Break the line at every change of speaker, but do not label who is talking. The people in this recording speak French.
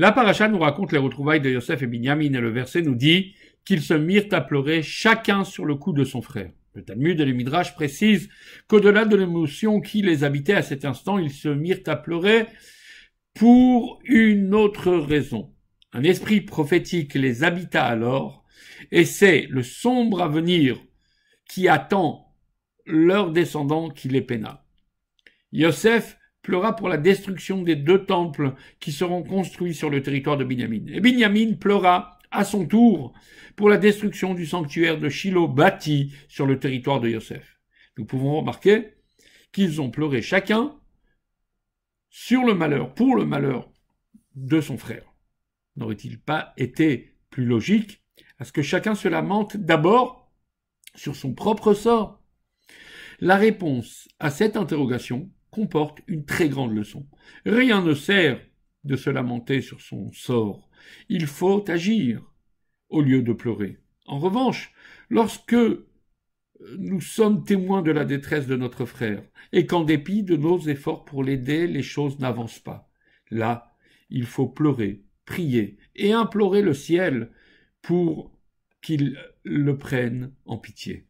La paracha nous raconte les retrouvailles de Yosef et Binyamin et le verset nous dit qu'ils se mirent à pleurer chacun sur le cou de son frère. Le Talmud et le Midrash précisent qu'au-delà de l'émotion qui les habitait à cet instant, ils se mirent à pleurer pour une autre raison. Un esprit prophétique les habita alors, et c'est le sombre avenir qui attend leurs descendants qui les peina. Yosef pleura pour la destruction des deux temples qui seront construits sur le territoire de Binyamin. Et Binyamin pleura à son tour pour la destruction du sanctuaire de Shiloh bâti sur le territoire de Yosef. Nous pouvons remarquer qu'ils ont pleuré chacun sur le malheur, pour le malheur de son frère. N'aurait-il pas été plus logique à ce que chacun se lamente d'abord sur son propre sort La réponse à cette interrogation comporte une très grande leçon. Rien ne sert de se lamenter sur son sort. Il faut agir au lieu de pleurer. En revanche, lorsque nous sommes témoins de la détresse de notre frère et qu'en dépit de nos efforts pour l'aider, les choses n'avancent pas, là, il faut pleurer, prier et implorer le ciel pour qu'il le prenne en pitié.